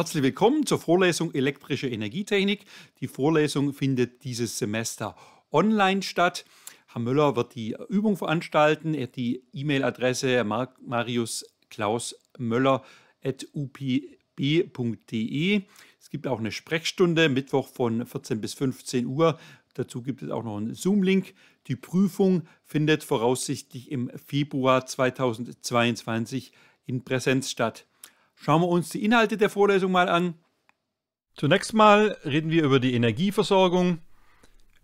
Herzlich willkommen zur Vorlesung Elektrische Energietechnik. Die Vorlesung findet dieses Semester online statt. Herr Müller wird die Übung veranstalten. Er hat die E-Mail-Adresse marius.klaus.möller.upb.de. Es gibt auch eine Sprechstunde, Mittwoch von 14 bis 15 Uhr. Dazu gibt es auch noch einen Zoom-Link. Die Prüfung findet voraussichtlich im Februar 2022 in Präsenz statt schauen wir uns die Inhalte der Vorlesung mal an. Zunächst mal reden wir über die Energieversorgung.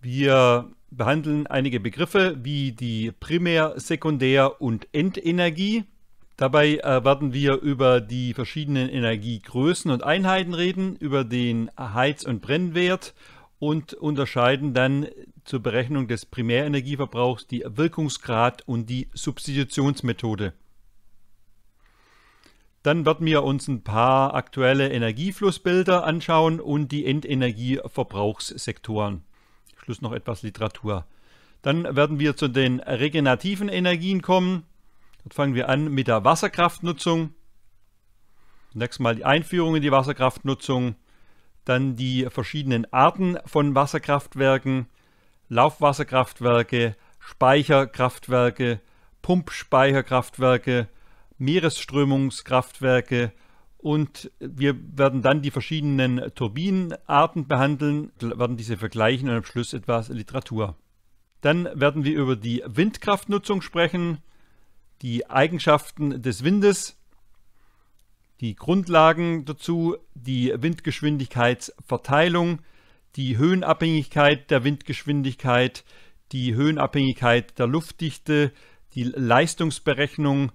Wir behandeln einige Begriffe wie die Primär-, Sekundär- und Endenergie. Dabei äh, werden wir über die verschiedenen Energiegrößen und Einheiten reden, über den Heiz- und Brennwert und unterscheiden dann zur Berechnung des Primärenergieverbrauchs die Wirkungsgrad und die Substitutionsmethode. Dann werden wir uns ein paar aktuelle Energieflussbilder anschauen und die Endenergieverbrauchssektoren. Schluss noch etwas Literatur. Dann werden wir zu den regenerativen Energien kommen. Dort fangen wir an mit der Wasserkraftnutzung. Zunächst mal die Einführung in die Wasserkraftnutzung, dann die verschiedenen Arten von Wasserkraftwerken, Laufwasserkraftwerke, Speicherkraftwerke, Pumpspeicherkraftwerke, Meeresströmungskraftwerke und wir werden dann die verschiedenen Turbinenarten behandeln, werden diese vergleichen und am Schluss etwas Literatur. Dann werden wir über die Windkraftnutzung sprechen, die Eigenschaften des Windes, die Grundlagen dazu, die Windgeschwindigkeitsverteilung, die Höhenabhängigkeit der Windgeschwindigkeit, die Höhenabhängigkeit der Luftdichte, die Leistungsberechnung,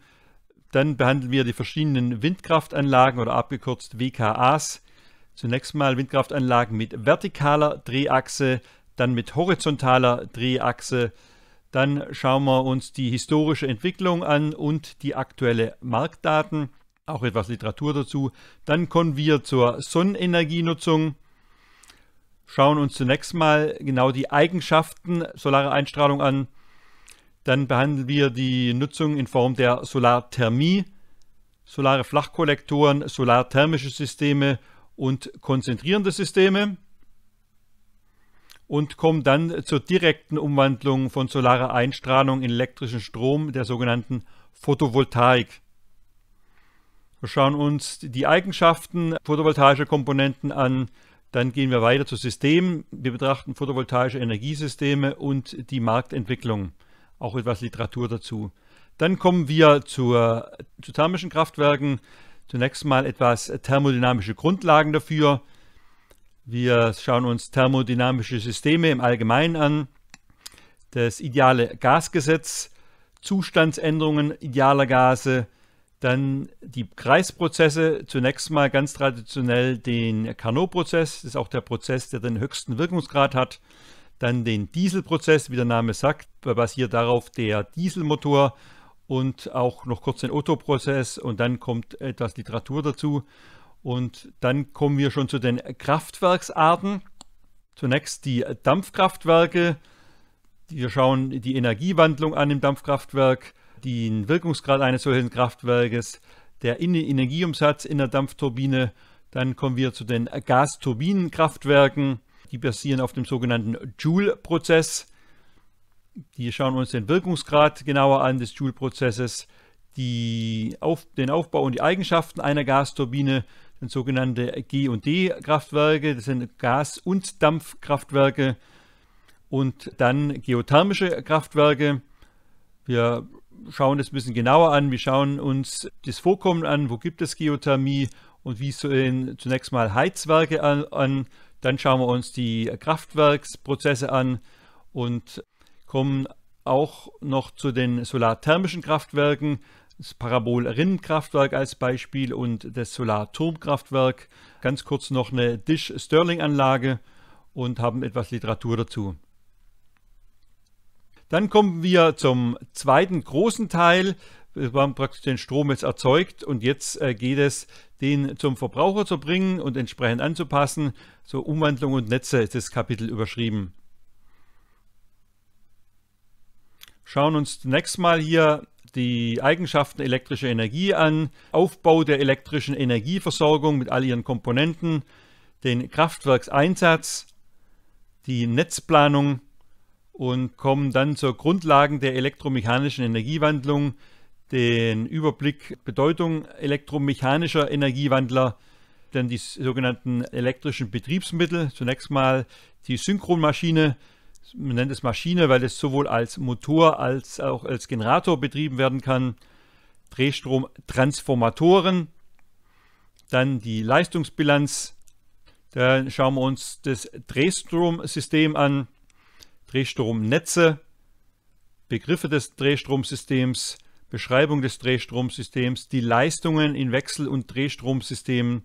dann behandeln wir die verschiedenen Windkraftanlagen oder abgekürzt WKAs. Zunächst mal Windkraftanlagen mit vertikaler Drehachse, dann mit horizontaler Drehachse. Dann schauen wir uns die historische Entwicklung an und die aktuelle Marktdaten, auch etwas Literatur dazu. Dann kommen wir zur Sonnenenergienutzung. Schauen uns zunächst mal genau die Eigenschaften solarer Einstrahlung an dann behandeln wir die Nutzung in Form der Solarthermie, solare Flachkollektoren, solarthermische Systeme und konzentrierende Systeme und kommen dann zur direkten Umwandlung von solarer Einstrahlung in elektrischen Strom, der sogenannten Photovoltaik. Wir schauen uns die Eigenschaften photovoltaischer Komponenten an, dann gehen wir weiter zu Systemen. Wir betrachten photovoltaische Energiesysteme und die Marktentwicklung auch etwas Literatur dazu. Dann kommen wir zur, zu thermischen Kraftwerken. Zunächst mal etwas thermodynamische Grundlagen dafür. Wir schauen uns thermodynamische Systeme im Allgemeinen an, das ideale Gasgesetz, Zustandsänderungen idealer Gase, dann die Kreisprozesse, zunächst mal ganz traditionell den Carnot-Prozess, das ist auch der Prozess, der den höchsten Wirkungsgrad hat. Dann den Dieselprozess, wie der Name sagt, basiert darauf der Dieselmotor und auch noch kurz den Otto-Prozess und dann kommt etwas Literatur dazu. Und dann kommen wir schon zu den Kraftwerksarten. Zunächst die Dampfkraftwerke. Wir schauen die Energiewandlung an im Dampfkraftwerk, den Wirkungsgrad eines solchen Kraftwerkes, der Energieumsatz in der Dampfturbine. Dann kommen wir zu den Gasturbinenkraftwerken die basieren auf dem sogenannten Joule-Prozess. Die schauen uns den Wirkungsgrad genauer an des Joule-Prozesses, auf, den Aufbau und die Eigenschaften einer Gasturbine, dann sogenannte G- und D-Kraftwerke, das sind Gas- und Dampfkraftwerke und dann geothermische Kraftwerke. Wir schauen das ein bisschen genauer an. Wir schauen uns das Vorkommen an, wo gibt es Geothermie und wie sehen zunächst mal Heizwerke an, an dann schauen wir uns die Kraftwerksprozesse an und kommen auch noch zu den solarthermischen Kraftwerken, das Parabol-Rinnenkraftwerk als Beispiel und das Solarturmkraftwerk. Ganz kurz noch eine Dish-Stirling-Anlage und haben etwas Literatur dazu. Dann kommen wir zum zweiten großen Teil. Wir haben praktisch den Strom jetzt erzeugt und jetzt äh, geht es den zum Verbraucher zu bringen und entsprechend anzupassen. So Umwandlung und Netze ist das Kapitel überschrieben. Schauen uns zunächst mal hier die Eigenschaften elektrischer Energie an, Aufbau der elektrischen Energieversorgung mit all ihren Komponenten, den Kraftwerkseinsatz, die Netzplanung und kommen dann zur Grundlagen der elektromechanischen Energiewandlung, den Überblick Bedeutung elektromechanischer Energiewandler, dann die sogenannten elektrischen Betriebsmittel, zunächst mal die Synchronmaschine, man nennt es Maschine, weil es sowohl als Motor als auch als Generator betrieben werden kann, Drehstromtransformatoren, dann die Leistungsbilanz, dann schauen wir uns das Drehstromsystem an, Drehstromnetze, Begriffe des Drehstromsystems, Beschreibung des Drehstromsystems, die Leistungen in Wechsel- und Drehstromsystemen,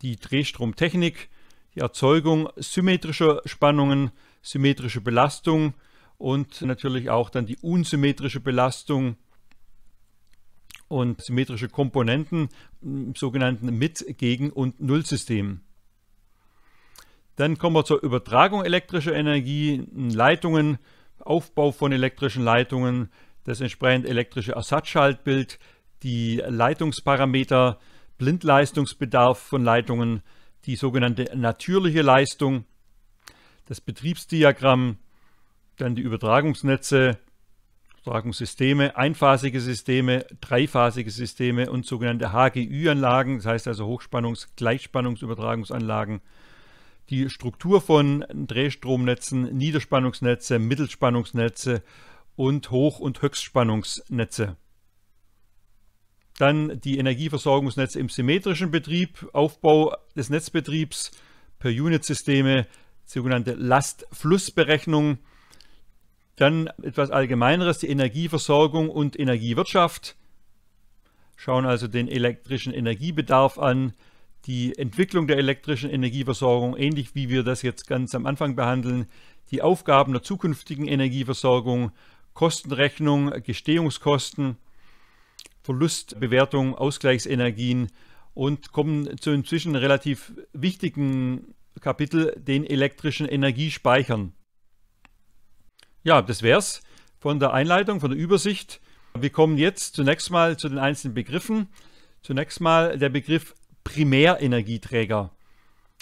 die Drehstromtechnik, die Erzeugung symmetrischer Spannungen, symmetrische Belastung und natürlich auch dann die unsymmetrische Belastung und symmetrische Komponenten im sogenannten Mit-, Gegen- und Nullsystem. Dann kommen wir zur Übertragung elektrischer Energie, Leitungen, Aufbau von elektrischen Leitungen, das entsprechend elektrische Ersatzschaltbild, die Leitungsparameter, Blindleistungsbedarf von Leitungen, die sogenannte natürliche Leistung, das Betriebsdiagramm, dann die Übertragungsnetze, Übertragungssysteme, einphasige Systeme, dreiphasige Systeme und sogenannte HGÜ-Anlagen, das heißt also Hochspannungs-, Gleichspannungsübertragungsanlagen, die Struktur von Drehstromnetzen, Niederspannungsnetze, Mittelspannungsnetze und Hoch- und Höchstspannungsnetze. Dann die Energieversorgungsnetze im symmetrischen Betrieb, Aufbau des Netzbetriebs per Unit-Systeme, sogenannte Lastflussberechnung. Dann etwas Allgemeineres, die Energieversorgung und Energiewirtschaft. Schauen also den elektrischen Energiebedarf an, die Entwicklung der elektrischen Energieversorgung, ähnlich wie wir das jetzt ganz am Anfang behandeln, die Aufgaben der zukünftigen Energieversorgung, Kostenrechnung, Gestehungskosten, Verlustbewertung, Ausgleichsenergien und kommen zu inzwischen relativ wichtigen Kapitel, den elektrischen Energiespeichern. Ja, das wär's von der Einleitung, von der Übersicht. Wir kommen jetzt zunächst mal zu den einzelnen Begriffen. Zunächst mal der Begriff Primärenergieträger.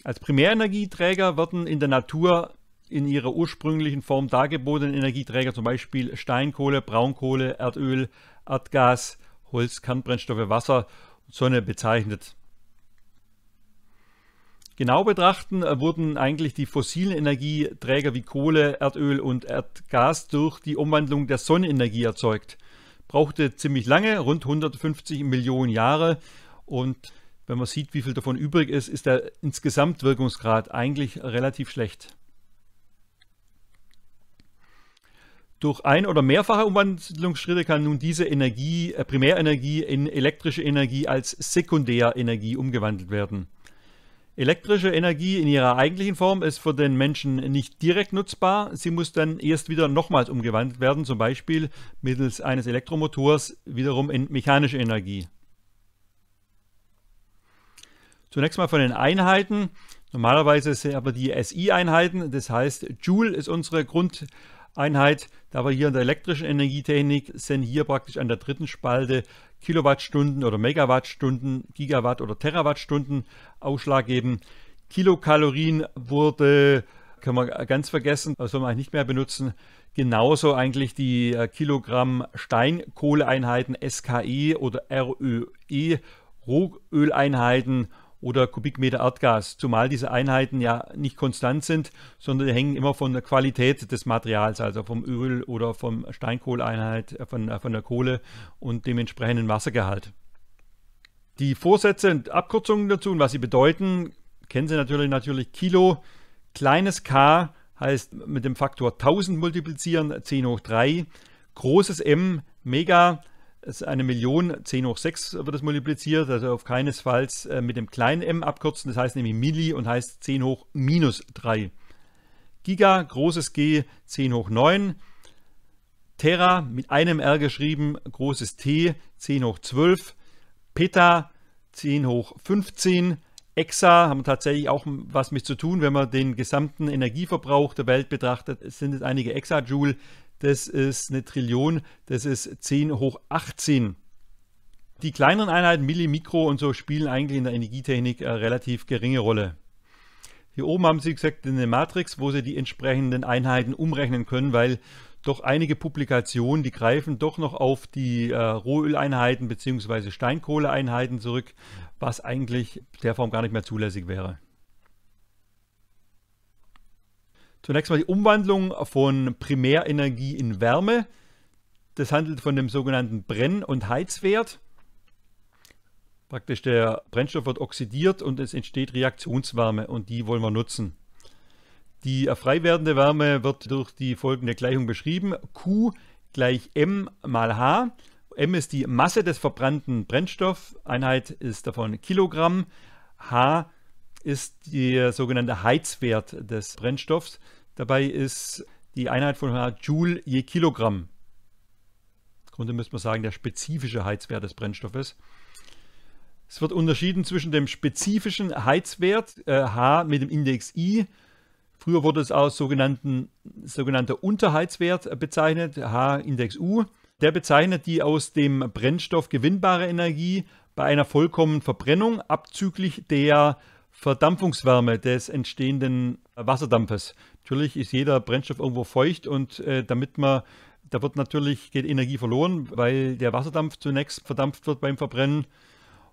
Als Primärenergieträger werden in der Natur in ihrer ursprünglichen Form dargebotenen Energieträger, zum Beispiel Steinkohle, Braunkohle, Erdöl, Erdgas, Holz, Kernbrennstoffe, Wasser und Sonne bezeichnet. Genau betrachten äh, wurden eigentlich die fossilen Energieträger wie Kohle, Erdöl und Erdgas durch die Umwandlung der Sonnenenergie erzeugt. Brauchte ziemlich lange, rund 150 Millionen Jahre. Und wenn man sieht, wie viel davon übrig ist, ist der Insgesamtwirkungsgrad eigentlich relativ schlecht. Durch ein- oder mehrfache Umwandlungsschritte kann nun diese Energie, äh, Primärenergie in elektrische Energie als Sekundärenergie umgewandelt werden. Elektrische Energie in ihrer eigentlichen Form ist für den Menschen nicht direkt nutzbar. Sie muss dann erst wieder nochmals umgewandelt werden, zum Beispiel mittels eines Elektromotors wiederum in mechanische Energie. Zunächst mal von den Einheiten. Normalerweise sind aber die SI-Einheiten, das heißt Joule ist unsere Grund, Einheit. Da wir hier in der elektrischen Energietechnik sind hier praktisch an der dritten Spalte Kilowattstunden oder Megawattstunden, Gigawatt oder Terawattstunden ausschlaggebend. Kilokalorien wurde, können wir ganz vergessen, soll man eigentlich nicht mehr benutzen. Genauso eigentlich die äh, Kilogramm Steinkohleeinheiten SKE oder RÖE, Rohöleinheiten oder Kubikmeter Erdgas, zumal diese Einheiten ja nicht konstant sind, sondern hängen immer von der Qualität des Materials, also vom Öl oder vom Steinkohleinheit, äh, von, äh, von der Kohle und dem entsprechenden Wassergehalt. Die Vorsätze und Abkürzungen dazu und was sie bedeuten, kennen Sie natürlich, natürlich Kilo, kleines k heißt mit dem Faktor 1000 multiplizieren, 10 hoch 3, großes M, Mega ist eine Million, 10 hoch 6 wird es multipliziert, also auf keinesfalls äh, mit dem kleinen m abkürzen, das heißt nämlich Milli und heißt 10 hoch minus 3. Giga, großes G, 10 hoch 9. Terra, mit einem R geschrieben, großes T, 10 hoch 12. Peta, 10 hoch 15. Exa haben tatsächlich auch was mit zu tun. Wenn man den gesamten Energieverbrauch der Welt betrachtet, sind es einige Exajoule das ist eine Trillion, das ist 10 hoch 18. Die kleineren Einheiten, Milli, Mikro und so, spielen eigentlich in der Energietechnik eine relativ geringe Rolle. Hier oben haben sie gesagt eine Matrix, wo sie die entsprechenden Einheiten umrechnen können, weil doch einige Publikationen, die greifen doch noch auf die äh, Rohöleinheiten bzw. Steinkohleeinheiten zurück, was eigentlich der Form gar nicht mehr zulässig wäre. Zunächst mal die Umwandlung von Primärenergie in Wärme. Das handelt von dem sogenannten Brenn- und Heizwert. Praktisch der Brennstoff wird oxidiert und es entsteht Reaktionswärme und die wollen wir nutzen. Die frei werdende Wärme wird durch die folgende Gleichung beschrieben. Q gleich M mal H. M ist die Masse des verbrannten Brennstoffs, Einheit ist davon Kilogramm. H ist der sogenannte Heizwert des Brennstoffs. Dabei ist die Einheit von Joule je Kilogramm. Im Grunde müsste man sagen, der spezifische Heizwert des Brennstoffes. Es wird unterschieden zwischen dem spezifischen Heizwert äh, H mit dem Index I. Früher wurde es als sogenannten, sogenannter Unterheizwert äh, bezeichnet, H Index U. Der bezeichnet die aus dem Brennstoff gewinnbare Energie bei einer vollkommenen Verbrennung abzüglich der Verdampfungswärme des entstehenden Wasserdampfes. Natürlich ist jeder Brennstoff irgendwo feucht und äh, damit man, da wird natürlich geht Energie verloren, weil der Wasserdampf zunächst verdampft wird beim Verbrennen.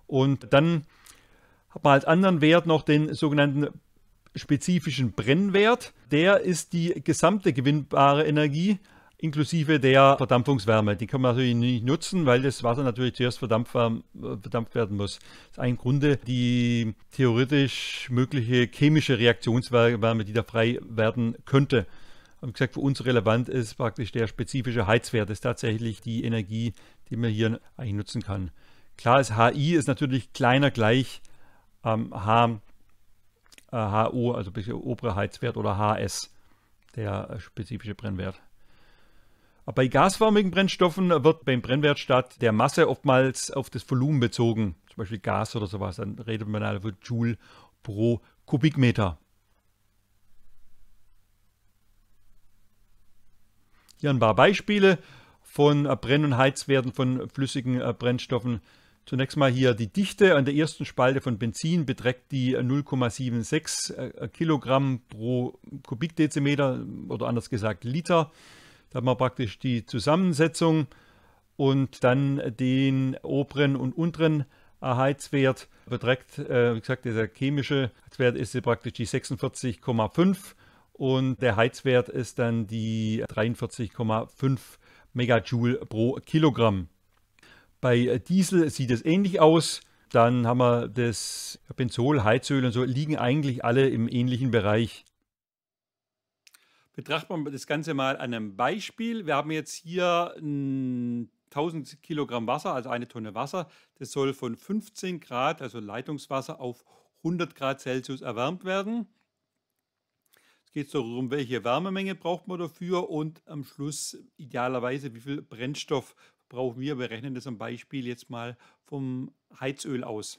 Und dann hat man als anderen Wert noch den sogenannten spezifischen Brennwert. Der ist die gesamte gewinnbare Energie inklusive der Verdampfungswärme. Die kann man natürlich nicht nutzen, weil das Wasser natürlich zuerst verdampft, äh, verdampft werden muss. Das ist ein Grunde, die theoretisch mögliche chemische Reaktionswärme, die da frei werden könnte. Wie gesagt, für uns relevant ist praktisch der spezifische Heizwert, das ist tatsächlich die Energie, die man hier eigentlich nutzen kann. Klar ist, HI ist natürlich kleiner gleich ähm, H, äh, HO, also obere Heizwert oder HS, der spezifische Brennwert. Bei gasförmigen Brennstoffen wird beim Brennwert statt der Masse oftmals auf das Volumen bezogen. Zum Beispiel Gas oder sowas. Dann redet man halt von Joule pro Kubikmeter. Hier ein paar Beispiele von äh, Brenn- und Heizwerten von flüssigen äh, Brennstoffen. Zunächst mal hier die Dichte an der ersten Spalte von Benzin beträgt die 0,76 äh, Kilogramm pro Kubikdezimeter oder anders gesagt Liter. Da hat man praktisch die Zusammensetzung und dann den oberen und unteren Heizwert beträgt, äh, wie gesagt, dieser chemische Heizwert ist praktisch die 46,5 und der Heizwert ist dann die 43,5 Megajoule pro Kilogramm. Bei Diesel sieht es ähnlich aus. Dann haben wir das Benzol, Heizöl und so, liegen eigentlich alle im ähnlichen Bereich. Betrachten wir das Ganze mal an einem Beispiel. Wir haben jetzt hier 1000 Kilogramm Wasser, also eine Tonne Wasser. Das soll von 15 Grad, also Leitungswasser, auf 100 Grad Celsius erwärmt werden. Es geht darum, welche Wärmemenge braucht man dafür und am Schluss idealerweise, wie viel Brennstoff brauchen wir. Wir rechnen das am Beispiel jetzt mal vom Heizöl aus.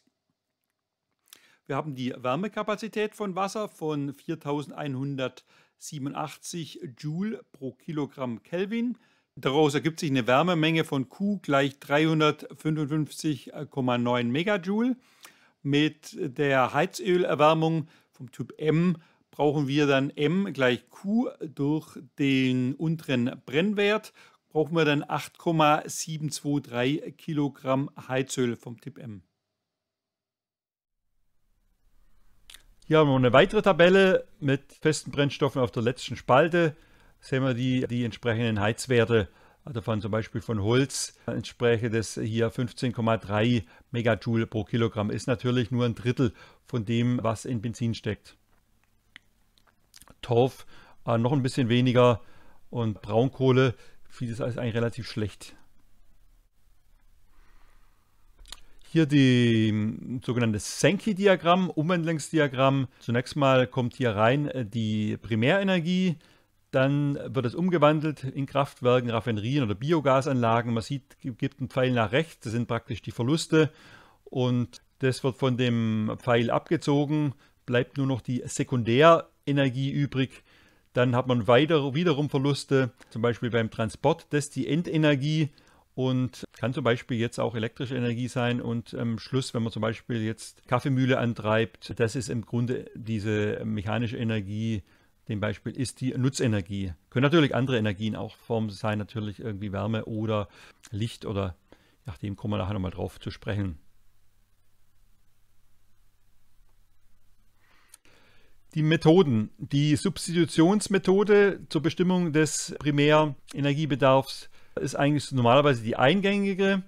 Wir haben die Wärmekapazität von Wasser von 4100 87 Joule pro Kilogramm Kelvin. Daraus ergibt sich eine Wärmemenge von Q gleich 355,9 Megajoule. Mit der Heizölerwärmung vom Typ M brauchen wir dann M gleich Q durch den unteren Brennwert. Brauchen wir dann 8,723 Kilogramm Heizöl vom Typ M. Hier haben wir eine weitere Tabelle mit festen Brennstoffen auf der letzten Spalte. Sehen wir die, die entsprechenden Heizwerte also von zum Beispiel von Holz entspräche das hier 15,3 Megajoule pro Kilogramm. Ist natürlich nur ein Drittel von dem, was in Benzin steckt. Torf äh, noch ein bisschen weniger und Braunkohle, vieles ist eigentlich relativ schlecht. hier die hm, sogenannte Senki-Diagramm, Umwandlungsdiagramm. Zunächst mal kommt hier rein äh, die Primärenergie, dann wird es umgewandelt in Kraftwerken, Raffinerien oder Biogasanlagen. Man sieht, gibt einen Pfeil nach rechts, das sind praktisch die Verluste und das wird von dem Pfeil abgezogen, bleibt nur noch die Sekundärenergie übrig. Dann hat man weiter, wiederum Verluste, zum Beispiel beim Transport, das ist die Endenergie und kann zum Beispiel jetzt auch elektrische Energie sein und am Schluss, wenn man zum Beispiel jetzt Kaffeemühle antreibt, das ist im Grunde diese mechanische Energie, dem Beispiel ist die Nutzenergie. Können natürlich andere Energien auch Formen sein, natürlich irgendwie Wärme oder Licht oder nach dem kommen wir nachher nochmal drauf zu sprechen. Die Methoden. Die Substitutionsmethode zur Bestimmung des Primärenergiebedarfs ist eigentlich normalerweise die eingängige.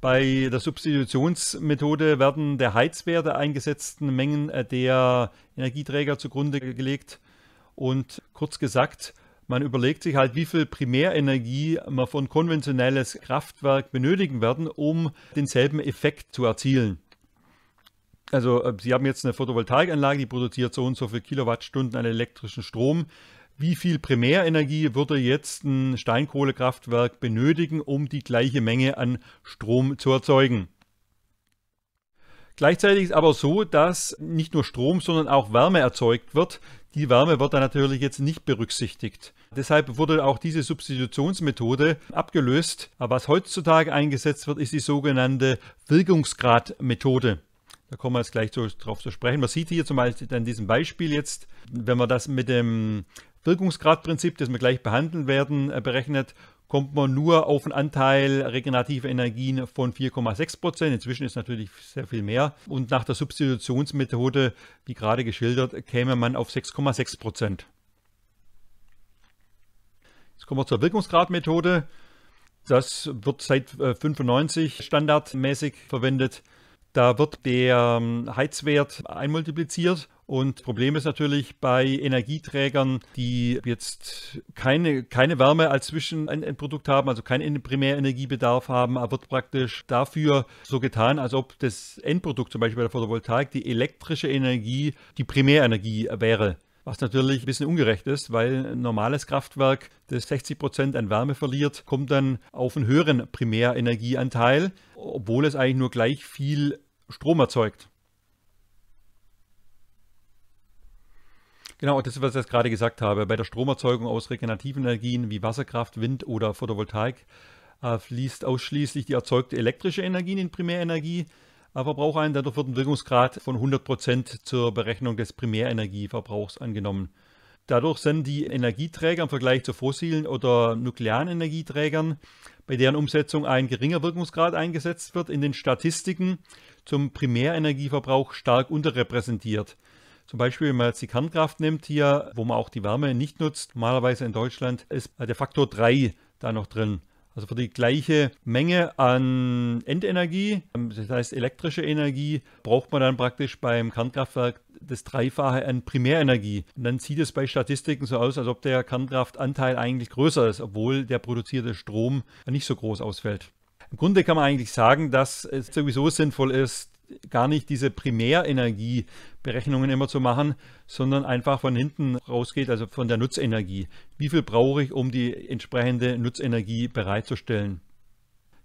Bei der Substitutionsmethode werden der Heizwert der eingesetzten Mengen äh, der Energieträger zugrunde gelegt. Und kurz gesagt, man überlegt sich halt, wie viel Primärenergie man von konventionelles Kraftwerk benötigen werden, um denselben Effekt zu erzielen. Also äh, Sie haben jetzt eine Photovoltaikanlage, die produziert so und so viele Kilowattstunden an elektrischen Strom wie viel Primärenergie würde jetzt ein Steinkohlekraftwerk benötigen, um die gleiche Menge an Strom zu erzeugen. Gleichzeitig ist aber so, dass nicht nur Strom, sondern auch Wärme erzeugt wird. Die Wärme wird dann natürlich jetzt nicht berücksichtigt. Deshalb wurde auch diese Substitutionsmethode abgelöst. Aber was heutzutage eingesetzt wird, ist die sogenannte Wirkungsgradmethode. Da kommen wir jetzt gleich zu, drauf zu sprechen. Man sieht hier zum Beispiel an diesem Beispiel jetzt, wenn man das mit dem Wirkungsgradprinzip, das wir gleich behandeln werden, äh, berechnet, kommt man nur auf einen Anteil regenerativer Energien von 4,6 Prozent. Inzwischen ist natürlich sehr viel mehr. Und nach der Substitutionsmethode, wie gerade geschildert, käme man auf 6,6 Prozent. Jetzt kommen wir zur Wirkungsgradmethode. Das wird seit 1995 äh, standardmäßig verwendet. Da wird der ähm, Heizwert einmultipliziert und Problem ist natürlich bei Energieträgern, die jetzt keine, keine Wärme als Zwischenprodukt haben, also keinen Primärenergiebedarf haben, wird praktisch dafür so getan, als ob das Endprodukt, zum Beispiel bei der Photovoltaik, die elektrische Energie die Primärenergie wäre. Was natürlich ein bisschen ungerecht ist, weil ein normales Kraftwerk, das 60 Prozent an Wärme verliert, kommt dann auf einen höheren Primärenergieanteil obwohl es eigentlich nur gleich viel Strom erzeugt. Genau, das ist, was ich jetzt gerade gesagt habe. Bei der Stromerzeugung aus regenerativen Energien wie Wasserkraft, Wind oder Photovoltaik äh, fließt ausschließlich die erzeugte elektrische Energie in den Primärenergieverbrauch ein. Dadurch wird ein Wirkungsgrad von 100% Prozent zur Berechnung des Primärenergieverbrauchs angenommen. Dadurch sind die Energieträger im Vergleich zu fossilen oder nuklearen Energieträgern, bei deren Umsetzung ein geringer Wirkungsgrad eingesetzt wird, in den Statistiken zum Primärenergieverbrauch stark unterrepräsentiert. Zum Beispiel, wenn man jetzt die Kernkraft nimmt hier, wo man auch die Wärme nicht nutzt, normalerweise in Deutschland ist der Faktor 3 da noch drin. Also für die gleiche Menge an Endenergie, das heißt elektrische Energie, braucht man dann praktisch beim Kernkraftwerk das Dreifache an Primärenergie. Und dann sieht es bei Statistiken so aus, als ob der Kernkraftanteil eigentlich größer ist, obwohl der produzierte Strom nicht so groß ausfällt. Im Grunde kann man eigentlich sagen, dass es sowieso sinnvoll ist, gar nicht diese Primärenergieberechnungen immer zu machen, sondern einfach von hinten rausgeht, also von der Nutzenergie. Wie viel brauche ich, um die entsprechende Nutzenergie bereitzustellen?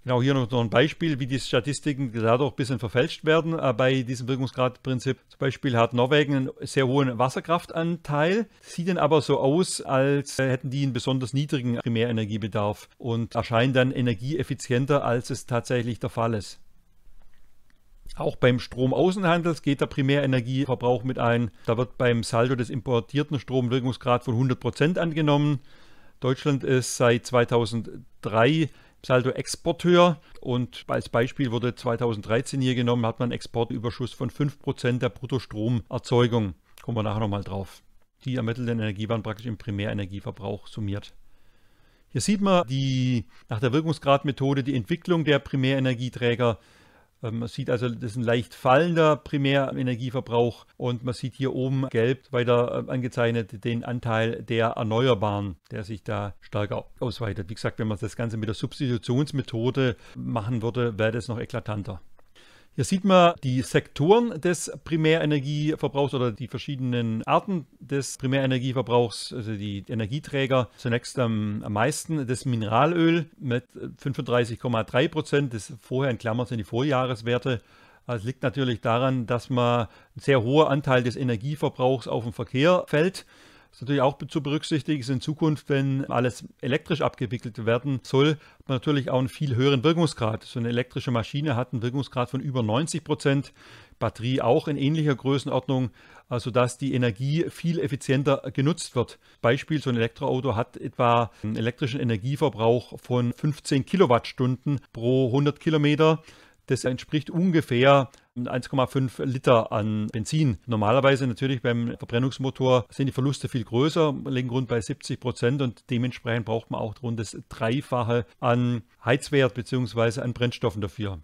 Genau, hier noch ein Beispiel, wie die Statistiken dadurch ein bisschen verfälscht werden äh, bei diesem Wirkungsgradprinzip. Zum Beispiel hat Norwegen einen sehr hohen Wasserkraftanteil, sieht dann aber so aus, als äh, hätten die einen besonders niedrigen Primärenergiebedarf und erscheinen dann energieeffizienter, als es tatsächlich der Fall ist. Auch beim Stromaußenhandel geht der Primärenergieverbrauch mit ein. Da wird beim Saldo des importierten Stroms Wirkungsgrad von 100% Prozent angenommen. Deutschland ist seit 2003 Saldo-Exporteur und als Beispiel wurde 2013 hier genommen, hat man einen Exportüberschuss von 5% der Bruttostromerzeugung. Kommen wir nachher nochmal drauf. Die ermittelten Energie waren praktisch im Primärenergieverbrauch summiert. Hier sieht man die, nach der Wirkungsgradmethode die Entwicklung der Primärenergieträger ähm, man sieht also, das ist ein leicht fallender Primärenergieverbrauch und man sieht hier oben gelb weiter äh, angezeichnet den Anteil der Erneuerbaren, der sich da stärker ausweitet. Wie gesagt, wenn man das Ganze mit der Substitutionsmethode machen würde, wäre das noch eklatanter. Hier sieht man die Sektoren des Primärenergieverbrauchs oder die verschiedenen Arten des Primärenergieverbrauchs, also die Energieträger. Zunächst am, am meisten das Mineralöl mit 35,3 Prozent. Das vorher in Klammern sind die Vorjahreswerte. Das liegt natürlich daran, dass man ein sehr hoher Anteil des Energieverbrauchs auf den Verkehr fällt. Das ist natürlich auch zu berücksichtigen ist in Zukunft, wenn alles elektrisch abgewickelt werden soll, hat man natürlich auch einen viel höheren Wirkungsgrad. So eine elektrische Maschine hat einen Wirkungsgrad von über 90 Prozent, Batterie auch in ähnlicher Größenordnung, sodass also die Energie viel effizienter genutzt wird. Beispiel, so ein Elektroauto hat etwa einen elektrischen Energieverbrauch von 15 Kilowattstunden pro 100 Kilometer. Das entspricht ungefähr 1,5 Liter an Benzin. Normalerweise natürlich beim Verbrennungsmotor sind die Verluste viel größer, liegen rund bei 70 Prozent und dementsprechend braucht man auch rund das Dreifache an Heizwert bzw. an Brennstoffen dafür.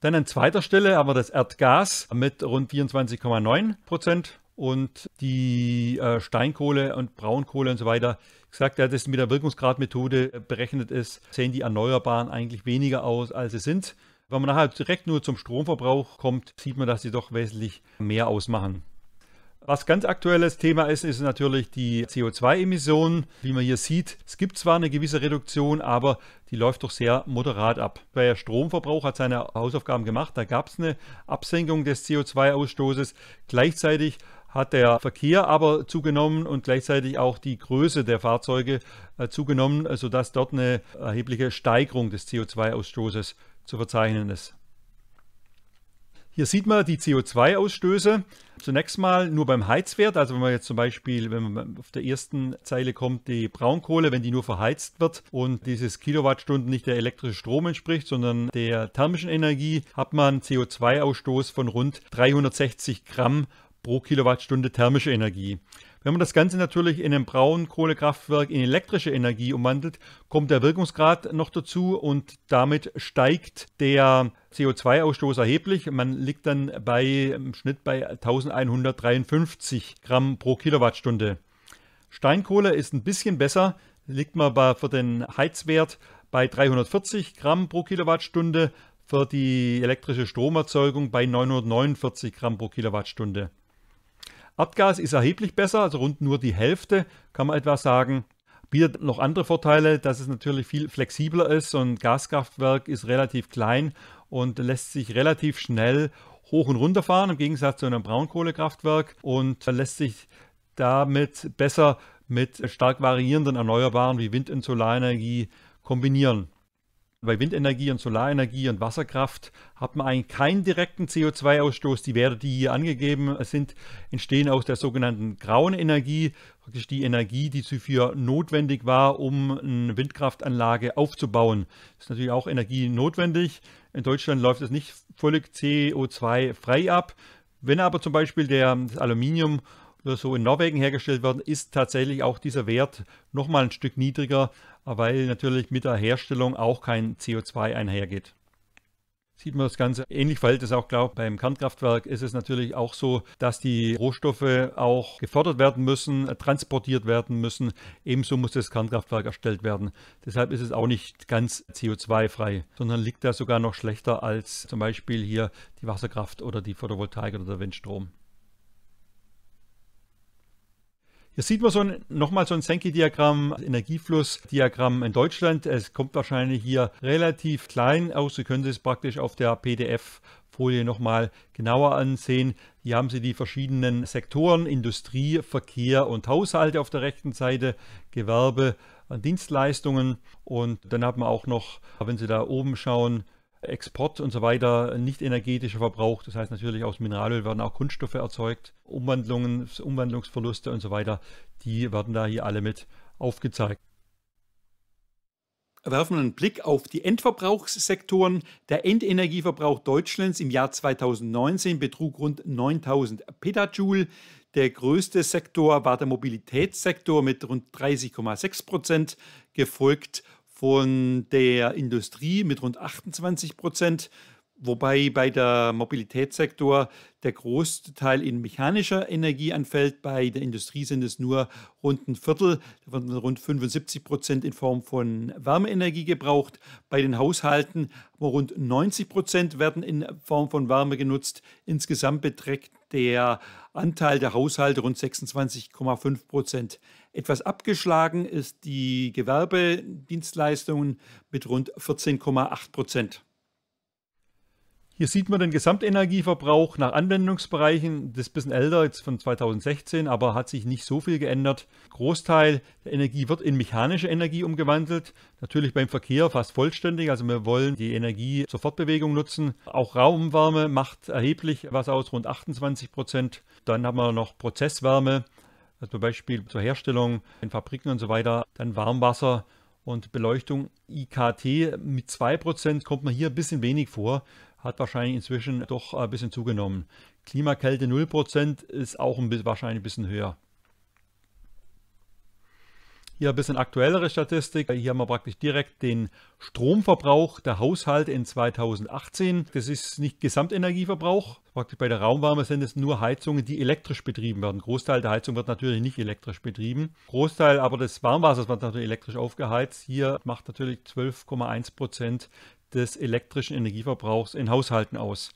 Dann an zweiter Stelle haben wir das Erdgas mit rund 24,9 Prozent und die äh, Steinkohle und Braunkohle und so weiter. Gesagt, ja, das mit der Wirkungsgradmethode berechnet ist, sehen die Erneuerbaren eigentlich weniger aus, als sie sind. Wenn man nachher halt direkt nur zum Stromverbrauch kommt, sieht man, dass sie doch wesentlich mehr ausmachen. Was ganz aktuelles Thema ist, ist natürlich die CO2-Emissionen. Wie man hier sieht, es gibt zwar eine gewisse Reduktion, aber die läuft doch sehr moderat ab. Der Stromverbrauch hat seine Hausaufgaben gemacht, da gab es eine Absenkung des CO2-Ausstoßes. Gleichzeitig hat der Verkehr aber zugenommen und gleichzeitig auch die Größe der Fahrzeuge äh, zugenommen, sodass dort eine erhebliche Steigerung des CO2-Ausstoßes zu verzeichnen ist. Hier sieht man die CO2-Ausstöße. Zunächst mal nur beim Heizwert, also wenn man jetzt zum Beispiel, wenn man auf der ersten Zeile kommt, die Braunkohle, wenn die nur verheizt wird und dieses Kilowattstunden nicht der elektrische Strom entspricht, sondern der thermischen Energie, hat man CO2-Ausstoß von rund 360 Gramm pro Kilowattstunde thermische Energie. Wenn man das Ganze natürlich in einem Braunkohlekraftwerk in elektrische Energie umwandelt, kommt der Wirkungsgrad noch dazu und damit steigt der CO2-Ausstoß erheblich. Man liegt dann bei, im Schnitt bei 1153 Gramm pro Kilowattstunde. Steinkohle ist ein bisschen besser, liegt man bei, für den Heizwert bei 340 Gramm pro Kilowattstunde, für die elektrische Stromerzeugung bei 949 Gramm pro Kilowattstunde. Erdgas ist erheblich besser, also rund nur die Hälfte, kann man etwa sagen. Bietet noch andere Vorteile, dass es natürlich viel flexibler ist. So ein Gaskraftwerk ist relativ klein und lässt sich relativ schnell hoch und runter fahren, im Gegensatz zu einem Braunkohlekraftwerk und lässt sich damit besser mit stark variierenden Erneuerbaren wie Wind- und Solarenergie kombinieren bei Windenergie und Solarenergie und Wasserkraft hat man eigentlich keinen direkten CO2-Ausstoß. Die Werte, die hier angegeben sind, entstehen aus der sogenannten grauen Energie, praktisch die Energie, die für notwendig war, um eine Windkraftanlage aufzubauen. Das ist natürlich auch Energie notwendig. In Deutschland läuft es nicht völlig CO2-frei ab. Wenn aber zum Beispiel der, das Aluminium so in Norwegen hergestellt werden, ist tatsächlich auch dieser Wert nochmal ein Stück niedriger, weil natürlich mit der Herstellung auch kein CO2 einhergeht sieht man das Ganze. Ähnlich verhält es auch, glaube ich, beim Kernkraftwerk ist es natürlich auch so, dass die Rohstoffe auch gefördert werden müssen, äh, transportiert werden müssen. Ebenso muss das Kernkraftwerk erstellt werden. Deshalb ist es auch nicht ganz CO2-frei, sondern liegt da sogar noch schlechter als zum Beispiel hier die Wasserkraft oder die Photovoltaik oder der Windstrom. Hier sieht man so ein, nochmal so ein Senki-Diagramm, Energieflussdiagramm in Deutschland. Es kommt wahrscheinlich hier relativ klein aus. Sie können es praktisch auf der PDF Folie nochmal genauer ansehen. Hier haben Sie die verschiedenen Sektoren, Industrie, Verkehr und Haushalte auf der rechten Seite, Gewerbe, Dienstleistungen und dann haben wir auch noch, wenn Sie da oben schauen, Export und so weiter nicht energetischer Verbrauch. Das heißt natürlich aus Mineralöl werden auch Kunststoffe erzeugt, Umwandlungen, Umwandlungsverluste und so weiter. Die werden da hier alle mit aufgezeigt. Werfen wir einen Blick auf die Endverbrauchssektoren. Der Endenergieverbrauch Deutschlands im Jahr 2019 betrug rund 9000 Petajoule. Der größte Sektor war der Mobilitätssektor mit rund 30,6 Prozent, gefolgt von der Industrie mit rund 28 Prozent, wobei bei der Mobilitätssektor der größte Teil in mechanischer Energie anfällt. Bei der Industrie sind es nur rund ein Viertel, davon rund 75 Prozent in Form von Wärmeenergie gebraucht. Bei den Haushalten rund 90 Prozent werden in Form von Wärme genutzt. Insgesamt beträgt der Anteil der Haushalte rund 26,5 Prozent. Etwas abgeschlagen ist die Gewerbedienstleistungen mit rund 14,8 Prozent. Hier sieht man den Gesamtenergieverbrauch nach Anwendungsbereichen. Das ist ein bisschen älter, jetzt von 2016, aber hat sich nicht so viel geändert. Großteil der Energie wird in mechanische Energie umgewandelt. Natürlich beim Verkehr fast vollständig. Also wir wollen die Energie zur Fortbewegung nutzen. Auch Raumwärme macht erheblich was aus, rund 28 Prozent. Dann haben wir noch Prozesswärme, also zum Beispiel zur Herstellung in Fabriken und so weiter, dann Warmwasser und Beleuchtung IKT mit 2% kommt man hier ein bisschen wenig vor, hat wahrscheinlich inzwischen doch ein bisschen zugenommen. Klimakälte 0% ist auch ein bisschen, wahrscheinlich ein bisschen höher. Hier ein bisschen aktuellere Statistik. Hier haben wir praktisch direkt den Stromverbrauch der Haushalte in 2018. Das ist nicht Gesamtenergieverbrauch. Praktisch bei der Raumwärme sind es nur Heizungen, die elektrisch betrieben werden. Großteil der Heizung wird natürlich nicht elektrisch betrieben. Großteil aber des Warmwassers wird natürlich elektrisch aufgeheizt. Hier macht natürlich 12,1 Prozent des elektrischen Energieverbrauchs in Haushalten aus.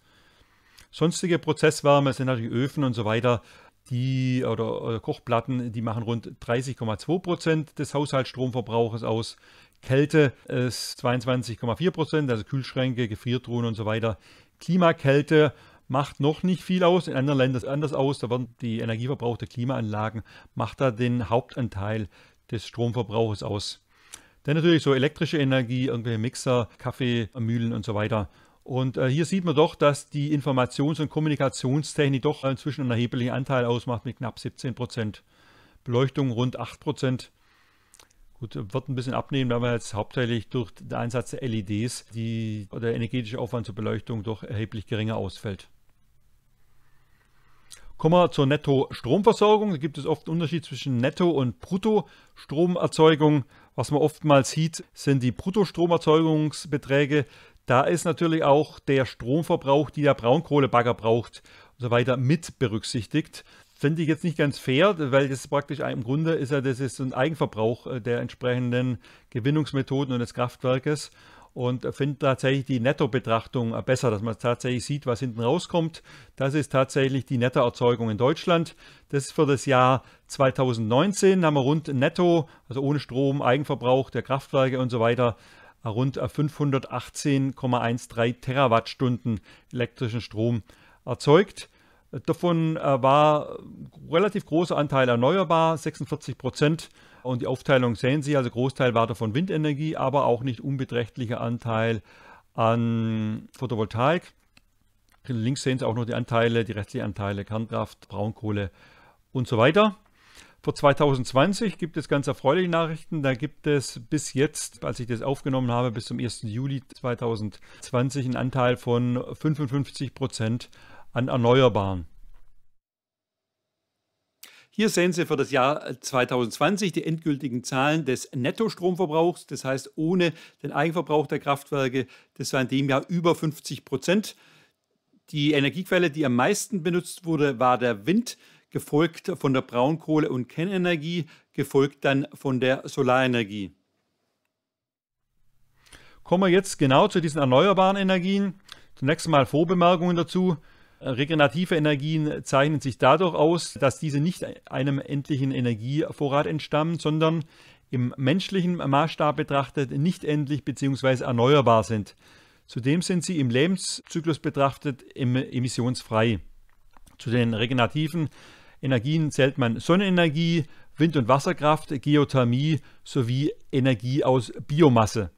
Sonstige Prozesswärme sind natürlich Öfen und so weiter die oder, oder Kochplatten, die machen rund 30,2 Prozent des Haushaltsstromverbrauches aus. Kälte ist 22,4 Prozent, also Kühlschränke, Gefriertruhen und so weiter. Klimakälte macht noch nicht viel aus. In anderen Ländern ist es anders aus. Da werden die Energieverbrauch der Klimaanlagen macht da den Hauptanteil des Stromverbrauchs aus. Dann natürlich so elektrische Energie, irgendwelche Mixer, Kaffeemühlen und so weiter und äh, hier sieht man doch, dass die Informations- und Kommunikationstechnik doch inzwischen einen erheblichen Anteil ausmacht mit knapp 17 Prozent. Beleuchtung rund 8 Prozent. Gut, wird ein bisschen abnehmen, weil wir jetzt hauptsächlich durch den Einsatz der LEDs die, der energetische Aufwand zur Beleuchtung doch erheblich geringer ausfällt. Kommen wir zur Netto-Stromversorgung. Da gibt es oft einen Unterschied zwischen Netto- und Brutto-Stromerzeugung. Was man oftmals sieht, sind die Bruttostromerzeugungsbeträge. Da ist natürlich auch der Stromverbrauch, die der Braunkohlebagger braucht und so weiter, mit berücksichtigt. Finde ich jetzt nicht ganz fair, weil das praktisch im Grunde ist ja, das ist ein Eigenverbrauch äh, der entsprechenden Gewinnungsmethoden und des Kraftwerkes und finde tatsächlich die Nettobetrachtung besser, dass man tatsächlich sieht, was hinten rauskommt. Das ist tatsächlich die Nettoerzeugung in Deutschland. Das ist für das Jahr 2019 haben wir rund netto, also ohne Strom, Eigenverbrauch der Kraftwerke und so weiter, rund 518,13 Terawattstunden elektrischen Strom erzeugt. Davon äh, war relativ großer Anteil erneuerbar, 46 Prozent. Und die Aufteilung sehen Sie, also Großteil war davon Windenergie, aber auch nicht unbeträchtlicher Anteil an Photovoltaik. Links sehen Sie auch noch die Anteile, die restlichen Anteile Kernkraft, Braunkohle und so weiter. Für 2020 gibt es ganz erfreuliche Nachrichten. Da gibt es bis jetzt, als ich das aufgenommen habe, bis zum 1. Juli 2020 einen Anteil von 55 Prozent an Erneuerbaren. Hier sehen Sie für das Jahr 2020 die endgültigen Zahlen des Nettostromverbrauchs, das heißt ohne den Eigenverbrauch der Kraftwerke. Das war in dem Jahr über 50 Prozent. Die Energiequelle, die am meisten benutzt wurde, war der Wind gefolgt von der Braunkohle- und Kernenergie, gefolgt dann von der Solarenergie. Kommen wir jetzt genau zu diesen erneuerbaren Energien. Zunächst mal Vorbemerkungen dazu. Regenerative Energien zeichnen sich dadurch aus, dass diese nicht einem endlichen Energievorrat entstammen, sondern im menschlichen Maßstab betrachtet nicht endlich bzw. erneuerbar sind. Zudem sind sie im Lebenszyklus betrachtet emissionsfrei. Zu den regenerativen Energien zählt man Sonnenenergie, Wind- und Wasserkraft, Geothermie sowie Energie aus Biomasse.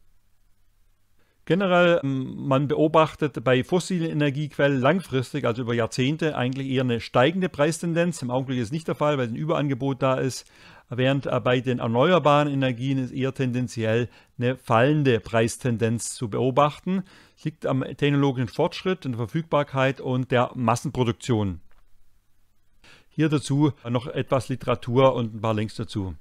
Generell, ähm, man beobachtet bei fossilen Energiequellen langfristig, also über Jahrzehnte, eigentlich eher eine steigende Preistendenz. Im Augenblick ist nicht der Fall, weil ein Überangebot da ist. Während äh, bei den erneuerbaren Energien ist eher tendenziell eine fallende Preistendenz zu beobachten. Das liegt am technologischen Fortschritt, in der Verfügbarkeit und der Massenproduktion. Hier dazu noch etwas Literatur und ein paar Links dazu.